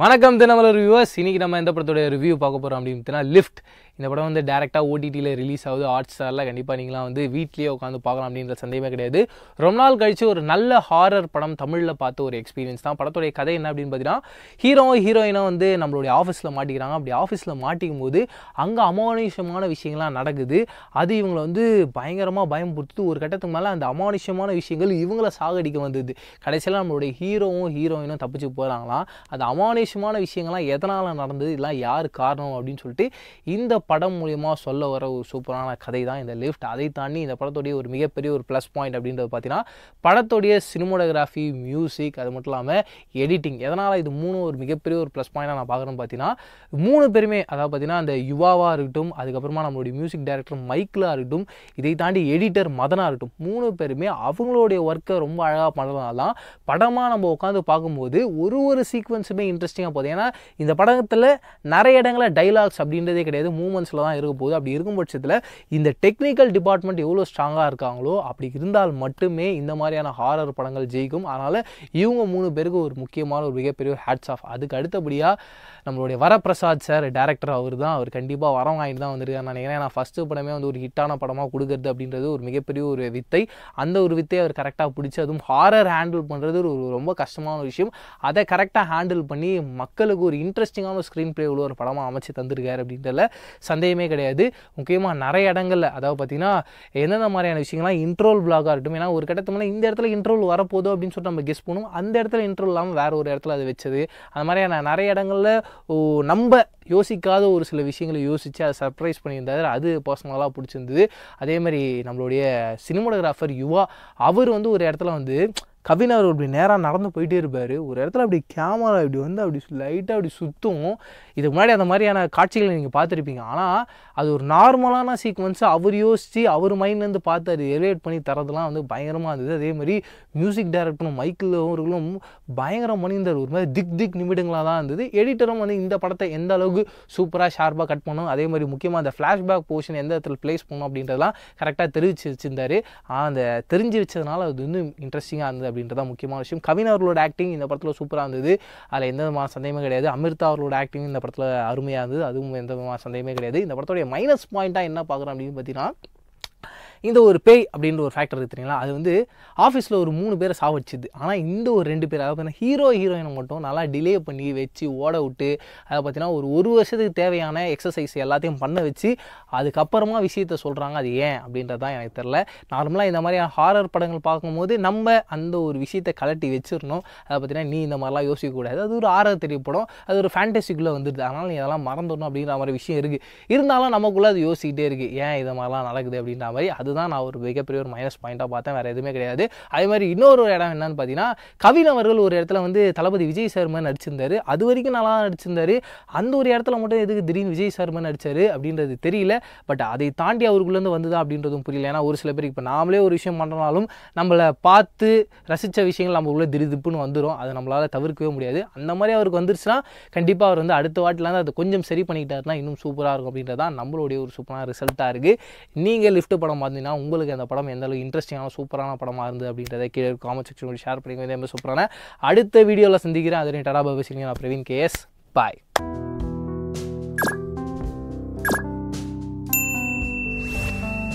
வணக்கம் தினமலர் ரிவியூஸ் இன்றைக்கி நம்ம எந்த படத்தோட ரிவ்யூ பார்க்க போகிறோம் அப்படின்னா லிஃப்ட் இந்த படம் வந்து டேரெக்டாக ஓடிடியில் ரிலீஸ் ஆகுது ஹாட் ஸ்டாரில் கண்டிப்பாக நீங்களாம் வந்து வீட்லேயே உட்காந்து பார்க்கலாம் அப்படின்ற சந்தேகமே கிடையாது ரொம்ப நாள் கழித்து ஒரு நல்ல ஹாரர் படம் தமிழில் பார்த்த ஒரு எக்ஸ்பீரியன்ஸ் தான் படத்துடைய கதை என்ன அப்படின்னு பார்த்தீங்கன்னா ஹீரோ ஹீரோயினும் வந்து நம்மளுடைய ஆஃபீஸில் மாட்டிக்கிறாங்க அப்படி ஆஃபீஸில் மாட்டிக்கும் போது அங்கே அமானுஷமான விஷயங்கள்லாம் நடக்குது அது இவங்களை வந்து பயங்கரமாக பயம் ஒரு கட்டத்துக்கு மேலே அந்த அமானுஷமான விஷயங்கள் இவங்களை சாகடிக்க வந்தது கடைசியில் நம்மளுடைய ஹீரோவும் ஹீரோயினும் தப்பிச்சு போகிறாங்களாம் அது அமானுஷ சந்தோஷமான விஷயங்கள்லாம் எதனால் நடந்தது இதெல்லாம் யார் காரணம் அப்படின்னு சொல்லிட்டு இந்த படம் மூலிமா சொல்ல வர ஒரு சூப்பரான கதை தான் இந்த லிஃப்ட் அதை தாண்டி இந்த படத்துடைய ஒரு மிகப்பெரிய ஒரு ப்ளஸ் பாயிண்ட் அப்படின்றது பார்த்தீங்கன்னா படத்துடைய சினிமோடோகிராஃபி மியூசிக் அது மட்டும் இல்லாமல் எடிட்டிங் எதனால் இது மூணு ஒரு மிகப்பெரிய ஒரு ப்ளஸ் பாயிண்டாக நான் பார்க்குறேன்னு பார்த்தீங்கன்னா மூணு பேருமே அதாவது பார்த்தீங்கன்னா அந்த யுவாவாக இருக்கட்டும் அதுக்கப்புறமா நம்மளுடைய மியூசிக் டைரக்டர் மைக்கிளாக இருக்கட்டும் இதை தாண்டி எடிட்டர் மதனாக இருக்கட்டும் மூணு பேருமே அவங்களுடைய ஒர்க்கை ரொம்ப அழகாக பண்ணுறதுனால தான் படமாக நம்ம உட்காந்து பார்க்கும்போது ஒரு ஒரு சீக்வன்ஸுமே இன்ட்ரெஸ்டிங் இன்ட்ரெஸ்டிங்காக போகுது ஏன்னா இந்த படத்தில் நிறைய இடங்களில் டைலாக்ஸ் அப்படின்றதே கிடையாது மூமெண்ட்ஸில் தான் இருக்க போகுது அப்படி இருக்கும் பட்சத்தில் இந்த டெக்னிக்கல் டிபார்ட்மெண்ட் எவ்வளோ ஸ்ட்ராங்காக இருக்காங்களோ அப்படி இருந்தால் மட்டுமே இந்த மாதிரியான ஹாரர் படங்கள் ஜெயிக்கும் அதனால் இவங்க மூணு பேருக்கு ஒரு முக்கியமான ஒரு மிகப்பெரிய ஹேட்ஸ் ஆஃப் அதுக்கு அடுத்தபடியாக நம்மளுடைய வரப்பிரசாத் சார் டேரக்டர் அவர் தான் அவர் கண்டிப்பாக வரம் வாங்கிட்டு தான் வந்திருக்காரு நினைக்கிறேன் ஏன்னா ஃபஸ்ட்டு படமே வந்து ஒரு ஹிட்டான படமாக கொடுக்குறது அப்படின்றது ஒரு மிகப்பெரிய ஒரு வித்தை அந்த ஒரு வித்தை அவர் கரெக்டாக பிடிச்சி அதுவும் ஹாரர் ஹேண்டில் பண்ணுறது ஒரு ரொம்ப கஷ்டமான விஷயம் அதை கரெக்டாக ஹேண்டில் பண்ணி மக்களுக்கு ஒரு இன்ட்ரெஸ்டிங்கான ஸ்க்ரீன் பிளே உள்ள ஒரு படமாக அமைச்சு தந்திருக்காரு அப்படின்றதுல சந்தேகமே கிடையாது முக்கியமாக நிறைய இடங்களில் அதாவது பார்த்தீங்கன்னா எந்தெந்த மாதிரியான விஷயங்கள்லாம் இன்ட்ரோல் பிளாக் இருக்கட்டும் ஏன்னா ஒரு கட்டத்து மேலே இந்த இடத்துல இன்ட்ரோல் வரப்போதோ அப்படின்னு சொல்லிட்டு நம்ம கெஸ் பண்ணுவோம் அந்த இடத்துல இன்ட்ரோல் இல்லாமல் வேறு ஒரு இடத்துல அதை வச்சது அந்த மாதிரியான நிறைய இடங்களில் நம்ம யோசிக்காத ஒரு சில விஷயங்களை யோசித்து அதை சர்ப்ரைஸ் பண்ணியிருந்தாரு அது பர்சனலாக பிடிச்சிருந்தது அதேமாதிரி நம்மளுடைய சினிமோடகிராஃபர் யுவா அவர் வந்து ஒரு இடத்துல வந்து கவின் அவர் அப்படி நேராக நடந்து போயிட்டே இருப்பார் ஒரு இடத்துல அப்படி கேமரா இப்படி வந்து அப்படி லைட்டாக அப்படி சுற்றும் இதுக்கு முன்னாடி அந்த மாதிரியான காட்சிகளை நீங்கள் பார்த்துருப்பீங்க ஆனால் அது ஒரு நார்மலான சீக்வன்ஸு அவர் யோசித்து அவர் மைண்ட்லேருந்து பார்த்து அது எலிவேட் பண்ணி தரதுலாம் வந்து பயங்கரமாக இருந்தது அதே மாதிரி மியூசிக் டைரக்டரும் மைக்கில் அவர்களும் பயங்கரம் பண்ணியிருந்தார் ஒரு மாதிரி திக் திக் நிமிடங்களாக தான் இருந்தது எடிட்டரும் வந்து இந்த படத்தை எந்த அளவுக்கு சூப்பராக ஷார்ப்பாக கட் பண்ணும் அதே மாதிரி முக்கியமாக அந்த ஃப்ளாஷ்பேக் போர்ஷன் எந்த இடத்துல பிளேஸ் பண்ணணும் அப்படின்றதெல்லாம் கரெக்டாக தெரிவிச்சு வச்சுருந்தார் அந்த தெரிஞ்சு வச்சதுனால அது வந்து இன்ட்ரெஸ்டிங்காக இருந்தது அப்படின்றத முக்கியமான விஷயம் கவின் அவர்களோட ஆக்டிங் இந்த படத்தில் சூப்பராக இருந்தது அதில் எந்த விதமான சந்தேகமே கிடையாது அமிர்தா அவர்களோட ஆக்டிங் இந்த படத்தில் அருமையாக இருந்தது அதுவும் எந்த விதமான சந்தேகமே கிடையாது இந்த படத்தோடைய மைனஸ் பாயிண்ட்டாக என்ன பார்க்குறோம் அப்படின்னு பார்த்தீங்கன்னா இந்த ஒரு பேய் அப்படின்ற ஒரு ஃபேக்டர் இருக்குறீங்களா அது வந்து ஆஃபீஸில் ஒரு மூணு பேரை சாவடிச்சுது ஆனால் இந்த ஒரு ரெண்டு பேர் அதாவது பார்த்தீங்கன்னா ஹீரோ ஹீரோயினை மட்டும் நல்லா டிலே பண்ணி வச்சு ஓட விட்டு அதை பார்த்தீங்கன்னா ஒரு ஒரு வருஷத்துக்கு தேவையான எக்ஸசைஸ் எல்லாத்தையும் பண்ண வச்சு அதுக்கப்புறமா விஷயத்த சொல்கிறாங்க அது ஏன் அப்படின்றது தான் எனக்கு தெரில நார்மலாக இந்த மாதிரியான ஹாரர் படங்கள் பார்க்கும்போது நம்ம அந்த ஒரு விஷயத்தை கலட்டி வச்சிடணும் அதை பார்த்தீங்கன்னா நீ இந்த மாதிரிலாம் யோசிக்கக்கூடாது அது ஒரு ஆரர் தெரியப்படும் அது ஒரு ஃபேண்டசிக்குள்ளே வந்துடுது அதனால் நீ அதெல்லாம் மறந்துடணும் அப்படின்ற மாதிரி விஷயம் இருக்குது இருந்தாலும் நமக்குள்ளே அது யோசிக்கிட்டே இருக்குது ஏன் இதை மாதிரிலாம் நடக்குது அப்படின்ற மாதிரி அது அதுதான் நான் ஒரு மிகப்பெரிய ஒரு மைனஸ் பாயிண்ட்டாக பார்த்தேன் வேறு எதுவுமே கிடையாது அதே மாதிரி இன்னொரு இடம் என்னன்னு பார்த்தீங்கன்னா கவின் அவர்கள் ஒரு இடத்துல வந்து தளபதி விஜய் சர்மன் நடிச்சிருந்தாரு அது வரைக்கும் நல்லா நடிச்சிருந்தாரு அந்த ஒரு இடத்துல மட்டும் எதுக்கு திடீர்னு விஜய் சர்மன் நடித்தார் அப்படின்றது தெரியல பட் அதை தாண்டி அவருக்குள்ளேருந்து வந்ததா அப்படின்றதும் புரியல ஏன்னா ஒரு சில பேருக்கு இப்போ நாமளே ஒரு விஷயம் பண்ணுறனாலும் நம்மளை பார்த்து ரசித்த விஷயங்கள் நம்ம உள்ளே திருதிப்புன்னு வந்துடும் அதை நம்மளால் தவிர்க்கவே முடியாது அந்த மாதிரி அவருக்கு வந்துருச்சுன்னா கண்டிப்பாக அவர் வந்து அடுத்த வாட்டிலேருந்து அதை கொஞ்சம் சரி பண்ணிக்கிட்டாருன்னா இன்னும் சூப்பராக இருக்கும் அப்படின்றதான் நம்மளுடைய ஒரு சூப்பரான ரிசல்ட்டாக இருக்குது நீங்கள் லிஃப்ட் படம் பார்த்து இருந்தீங்கன்னா உங்களுக்கு அந்த படம் எந்த அளவுக்கு இன்ட்ரெஸ்டிங்கான சூப்பரான படமாக இருந்து அப்படின்றத கீழே காமெண்ட் செக்ஷன் ஷேர் பண்ணிக்கோங்க இதே மாதிரி சூப்பரான அடுத்த வீடியோவில் சந்திக்கிறேன் அது டாடா பாபா நான் பிரவீன் கேஎஸ் பாய்